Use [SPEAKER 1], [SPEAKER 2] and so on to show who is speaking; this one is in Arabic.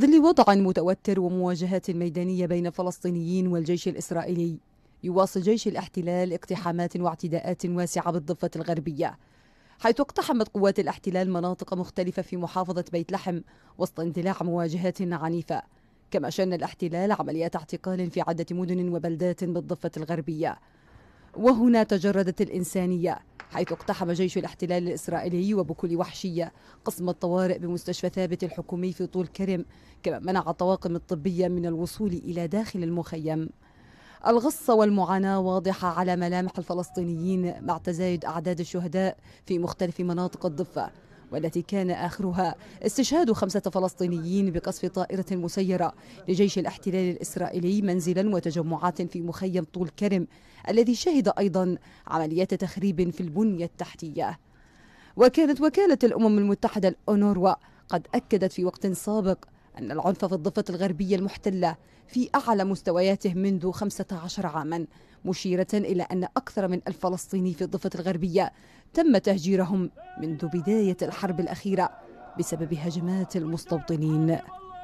[SPEAKER 1] ظل وضع متوتر ومواجهات ميدانية بين فلسطينيين والجيش الإسرائيلي يواصل جيش الاحتلال اقتحامات واعتداءات واسعة بالضفة الغربية حيث اقتحمت قوات الاحتلال مناطق مختلفة في محافظة بيت لحم وسط اندلاع مواجهات عنيفة كما شن الاحتلال عمليات اعتقال في عدة مدن وبلدات بالضفة الغربية وهنا تجردت الإنسانية حيث اقتحم جيش الاحتلال الإسرائيلي وبكل وحشية قسم الطوارئ بمستشفى ثابت الحكومي في طول كرم كما منع الطواقم الطبية من الوصول إلى داخل المخيم الغصة والمعاناة واضحة على ملامح الفلسطينيين مع تزايد أعداد الشهداء في مختلف مناطق الضفة والتي كان آخرها استشهاد خمسة فلسطينيين بقصف طائرة مسيرة لجيش الاحتلال الإسرائيلي منزلا وتجمعات في مخيم طول كرم الذي شهد أيضا عمليات تخريب في البنية التحتية وكانت وكالة الأمم المتحدة الأونروا قد أكدت في وقت سابق أن العنف في الضفة الغربية المحتلة في أعلى مستوياته منذ 15 عاما مشيرة إلى أن أكثر من ألف فلسطيني في الضفة الغربية تم تهجيرهم منذ بداية الحرب الأخيرة بسبب هجمات المستوطنين